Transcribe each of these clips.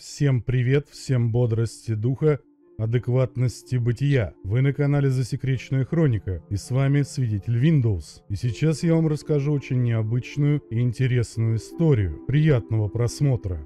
Всем привет, всем бодрости духа, адекватности бытия. Вы на канале Засекреченная Хроника, и с вами Свидетель Windows. И сейчас я вам расскажу очень необычную и интересную историю. Приятного просмотра!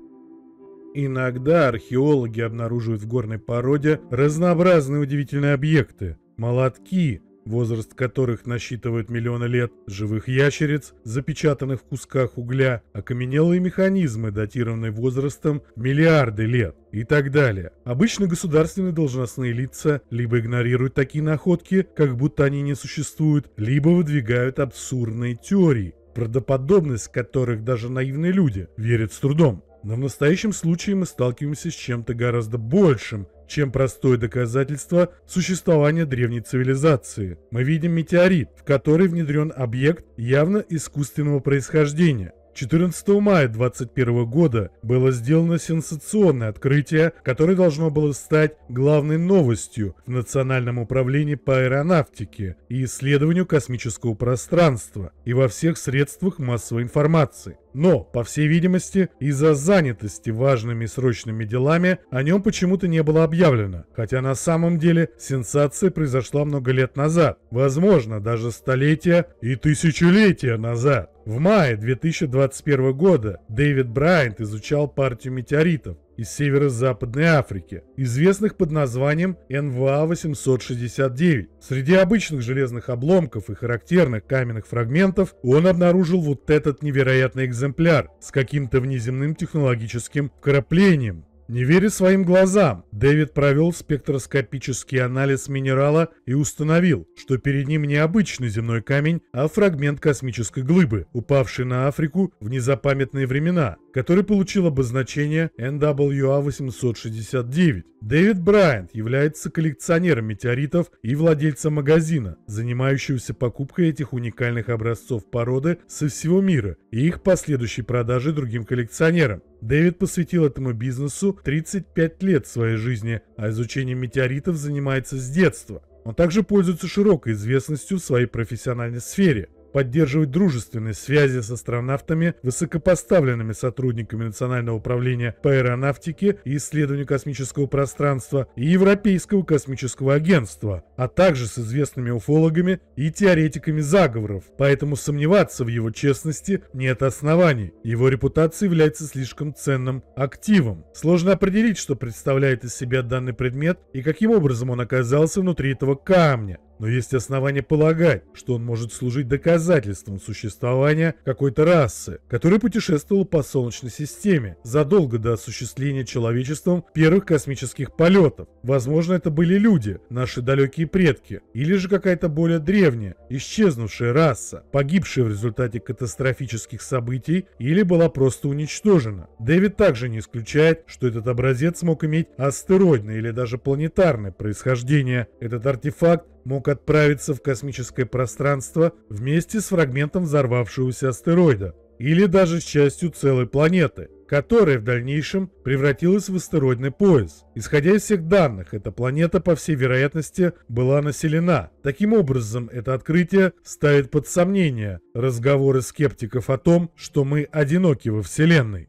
Иногда археологи обнаруживают в горной породе разнообразные удивительные объекты. Молотки, возраст которых насчитывает миллионы лет, живых ящериц, запечатанных в кусках угля, окаменелые механизмы, датированные возрастом миллиарды лет и так далее. Обычно государственные должностные лица либо игнорируют такие находки, как будто они не существуют, либо выдвигают абсурдные теории, правдоподобность которых даже наивные люди верят с трудом. Но в настоящем случае мы сталкиваемся с чем-то гораздо большим, чем простое доказательство существования древней цивилизации. Мы видим метеорит, в который внедрен объект явно искусственного происхождения. 14 мая 2021 года было сделано сенсационное открытие, которое должно было стать главной новостью в Национальном управлении по аэронавтике и исследованию космического пространства и во всех средствах массовой информации. Но, по всей видимости, из-за занятости важными срочными делами о нем почему-то не было объявлено, хотя на самом деле сенсация произошла много лет назад, возможно, даже столетия и тысячелетия назад. В мае 2021 года Дэвид Брайант изучал партию метеоритов, из северо-западной Африки, известных под названием НВА-869. Среди обычных железных обломков и характерных каменных фрагментов он обнаружил вот этот невероятный экземпляр с каким-то внеземным технологическим вкраплением. Не веря своим глазам, Дэвид провел спектроскопический анализ минерала и установил, что перед ним не обычный земной камень, а фрагмент космической глыбы, упавший на Африку в незапамятные времена, который получил обозначение NWA-869. А Дэвид Брайант является коллекционером метеоритов и владельцем магазина, занимающегося покупкой этих уникальных образцов породы со всего мира и их последующей продажей другим коллекционерам. Дэвид посвятил этому бизнесу 35 лет своей жизни жизни, а изучением метеоритов занимается с детства. Он также пользуется широкой известностью в своей профессиональной сфере поддерживать дружественные связи с астронавтами, высокопоставленными сотрудниками Национального управления по аэронавтике и исследованию космического пространства и Европейского космического агентства, а также с известными уфологами и теоретиками заговоров, поэтому сомневаться в его честности нет оснований. Его репутация является слишком ценным активом. Сложно определить, что представляет из себя данный предмет и каким образом он оказался внутри этого камня. Но есть основания полагать, что он может служить доказательством существования какой-то расы, которая путешествовала по Солнечной системе задолго до осуществления человечеством первых космических полетов. Возможно, это были люди, наши далекие предки, или же какая-то более древняя, исчезнувшая раса, погибшая в результате катастрофических событий или была просто уничтожена. Дэвид также не исключает, что этот образец мог иметь астероидное или даже планетарное происхождение. Этот артефакт мог отправиться в космическое пространство вместе с фрагментом взорвавшегося астероида, или даже с частью целой планеты, которая в дальнейшем превратилась в астероидный пояс. Исходя из всех данных, эта планета, по всей вероятности, была населена. Таким образом, это открытие ставит под сомнение разговоры скептиков о том, что мы одиноки во Вселенной.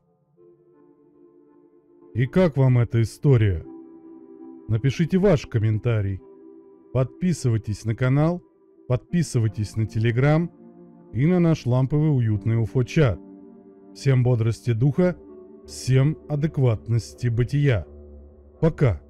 И как вам эта история? Напишите ваш комментарий. Подписывайтесь на канал, подписывайтесь на Телеграм и на наш ламповый уютный УФО-чат. Всем бодрости духа, всем адекватности бытия. Пока.